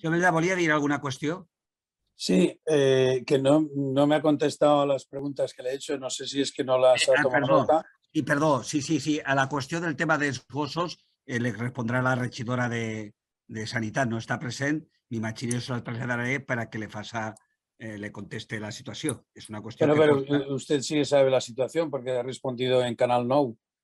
Yo me ¿Volía a decir alguna cuestión? Sí, eh, que no, no, me ha contestado a las preguntas que le he hecho. No sé si es que no las ha ah, tomado Y perdón, sí, sí, sí. A la cuestión del tema de esposos eh, le respondrá la rechidora de, de Sanidad. No está presente. Mi machine se la trasladaré para que le eh, le conteste la situación. Es una cuestión. Pero, usted sí sabe la situación porque ha respondido en Canal No.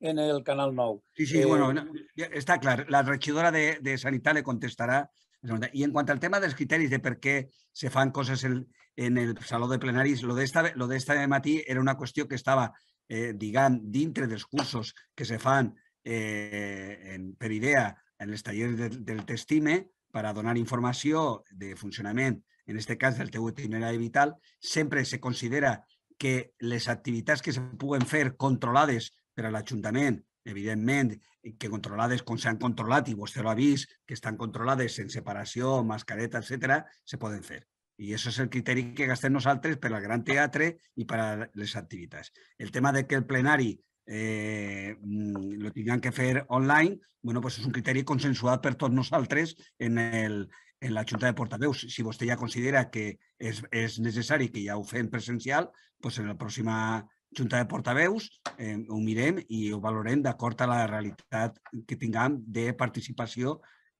en el Canal 9. Sí, sí, eh, bueno, no, está clar. La regidora de, de Sanitat le contestarà. I en quant al tema dels criteris de per què se fan coses en, en el saló de plenaris, lo d'esta de, esta, lo de esta matí era una qüestió que estava, eh, diguem, dintre dels cursos que se fan eh, en, per idea en els tallers de, del Testime per a donar informació de funcionament, en aquest cas del teu itinerari vital, sempre se considera que les activitats que se puguen fer controlades per a l'Ajuntament, evidentment, que controlades com s'han controlat, i vostè l'ha vist, que estan controlades en separació, mascareta, etc, se poden fer. I això és el criteri que gastem nosaltres per al Gran Teatre i per a les activitats. El tema de que el plenari eh, mm, lo tinguem que fer online, bueno, pues és un criteri consensuat per tots nosaltres en, el, en la Junta de Portaveus. Si vostè ja considera que és, és necessari que ja ho fem presencial, pues en la pròxima Junta de Portaveus, eh, ho mirem i ho valorem d'acord a la realitat que tinguem de participació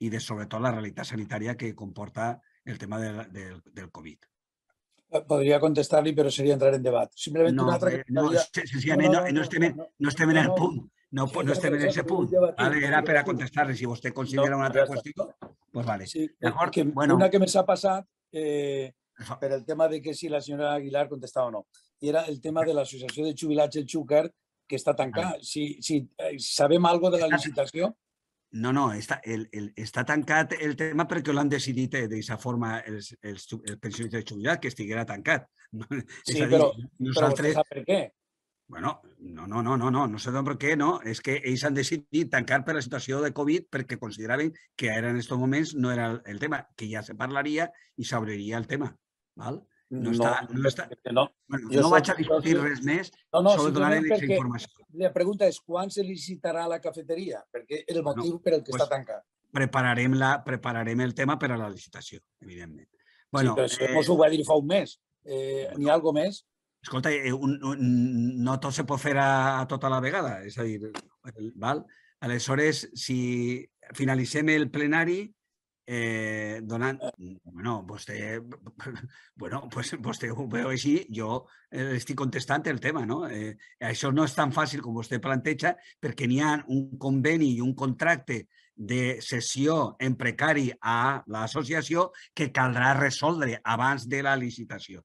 i de sobretot la realitat sanitària que comporta el tema de, de, del Covid. Podria contestar-li, però seria entrar en debat. Simplement no, una altra... Eh, que... No, senzillament eh, no, no, estem, no estem en el punt. No, no estem en aquest punt. Vale, era per a contestar-li. Si vostè considera una altra qüestió, doncs pues vale. Sí, que, bueno. Una que me ha passat, eh, per el tema de que si la senyora Aguilar contestava o no. I era el tema de l'associació de jubilats del Xúcar que està tancat. Si, si eh, sabem alguna de la licitació... No, no, està, el, el, està tancat el tema perquè l'han decidit eh, d'aquesta forma els, els, els pensionistes jubilats que estiguera tancat. Sí, dir, però, nosaltres... però per què? Bueno, no, no, no, no, no, no sé per què, no. És que ells han decidit tancar per la situació de Covid perquè consideraven que ara en aquests moments no era el tema, que ja se parlaria i s'obriria el tema. Val? No, està, no, està... no, bueno, no vaig a discutir jo, res més, no, no, sobre donaré aquesta informació. La pregunta és quan se licitarà la cafeteria? Perquè és el motiu no, per el que pues, està tancat. Prepararem, la, prepararem el tema per a la licitació, evidentment. Bueno, sí, però si eh, ho va dir fa un mes. Eh, N'hi ha alguna més? Escolta, eh, un, un, no tot se pot fer a, a tota la vegada. És a dir, el, val? aleshores, si finalitzem el plenari, eh, donant... Eh. Bueno, vostè, bueno, pues, vostè ho veu així, jo eh, estic contestant el tema. No? Eh, això no és tan fàcil com vostè planteja perquè n'hi ha un conveni i un contracte de sessió en precari a l'associació que caldrà resoldre abans de la licitació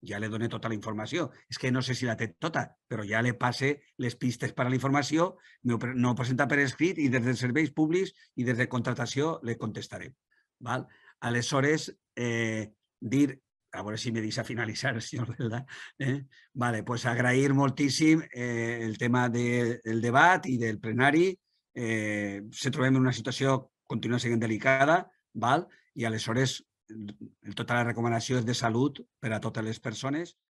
ja li doné tota la informació. És que no sé si la té tota, però ja li passe les pistes per a la informació, no presenta per escrit i des dels serveis públics i des de contratació le contestaré. Val? Aleshores, eh, dir, a veure si me deixa finalitzar, senyor Velda, eh? vale, pues agrair moltíssim eh, el tema de, del debat i del plenari. Eh, se trobem en una situació continua sent delicada, val? i aleshores tota la recomanació és de salut per a totes les persones